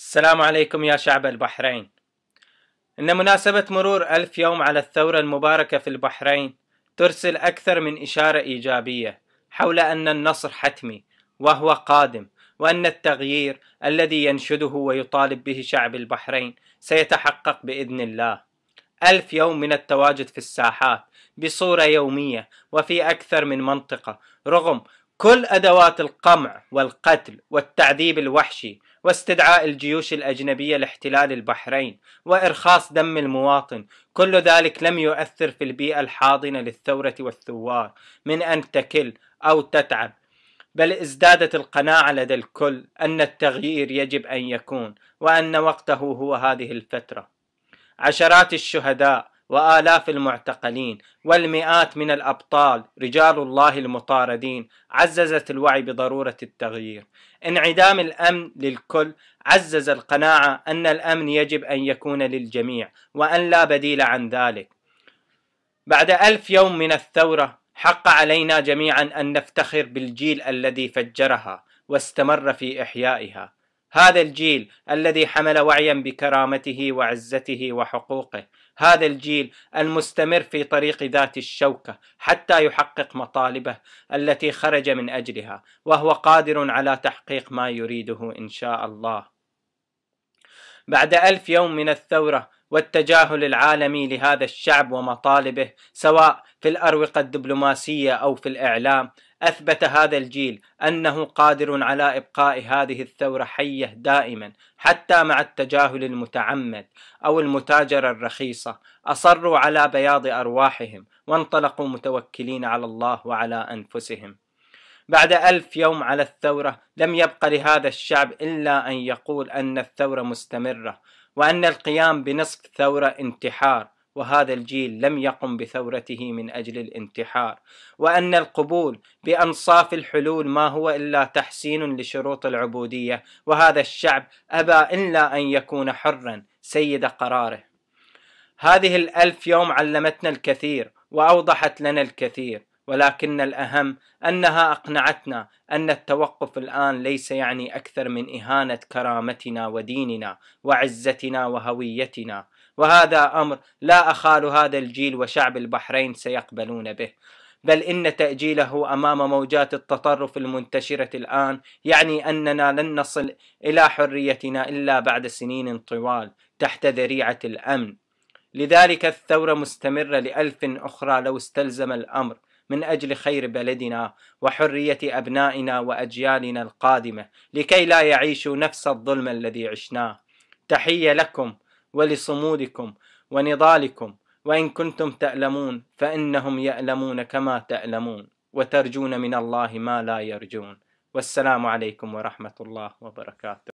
السلام عليكم يا شعب البحرين إن مناسبة مرور ألف يوم على الثورة المباركة في البحرين ترسل أكثر من إشارة إيجابية حول أن النصر حتمي وهو قادم وأن التغيير الذي ينشده ويطالب به شعب البحرين سيتحقق بإذن الله ألف يوم من التواجد في الساحات بصورة يومية وفي أكثر من منطقة رغم كل أدوات القمع والقتل والتعذيب الوحشي واستدعاء الجيوش الأجنبية لاحتلال البحرين وإرخاص دم المواطن كل ذلك لم يؤثر في البيئة الحاضنة للثورة والثوار من أن تكل أو تتعب بل ازدادت القناعة لدى الكل أن التغيير يجب أن يكون وأن وقته هو هذه الفترة عشرات الشهداء وآلاف المعتقلين والمئات من الأبطال رجال الله المطاردين عززت الوعي بضرورة التغيير انعدام الأمن للكل عزز القناعة أن الأمن يجب أن يكون للجميع وأن لا بديل عن ذلك بعد ألف يوم من الثورة حق علينا جميعا أن نفتخر بالجيل الذي فجرها واستمر في إحيائها هذا الجيل الذي حمل وعيا بكرامته وعزته وحقوقه هذا الجيل المستمر في طريق ذات الشوكه حتى يحقق مطالبه التي خرج من اجلها وهو قادر على تحقيق ما يريده ان شاء الله بعد الف يوم من الثوره والتجاهل العالمي لهذا الشعب ومطالبه سواء في الاروقه الدبلوماسيه او في الاعلام اثبت هذا الجيل انه قادر على ابقاء هذه الثوره حيه دائما حتى مع التجاهل المتعمد او المتاجره الرخيصه اصروا على بياض ارواحهم وانطلقوا متوكلين على الله وعلى انفسهم بعد ألف يوم على الثورة لم يبق لهذا الشعب إلا أن يقول أن الثورة مستمرة وأن القيام بنصف ثورة انتحار وهذا الجيل لم يقم بثورته من اجل الانتحار وان القبول بانصاف الحلول ما هو الا تحسين لشروط العبوديه وهذا الشعب ابى الا ان يكون حرا سيد قراره هذه الالف يوم علمتنا الكثير واوضحت لنا الكثير ولكن الأهم أنها أقنعتنا أن التوقف الآن ليس يعني أكثر من إهانة كرامتنا وديننا وعزتنا وهويتنا وهذا أمر لا أخال هذا الجيل وشعب البحرين سيقبلون به بل إن تأجيله أمام موجات التطرف المنتشرة الآن يعني أننا لن نصل إلى حريتنا إلا بعد سنين طوال تحت ذريعة الأمن لذلك الثورة مستمرة لألف أخرى لو استلزم الأمر من أجل خير بلدنا وحرية أبنائنا وأجيالنا القادمة لكي لا يعيشوا نفس الظلم الذي عشناه تحية لكم ولصمودكم ونضالكم وإن كنتم تألمون فإنهم يألمون كما تألمون وترجون من الله ما لا يرجون والسلام عليكم ورحمة الله وبركاته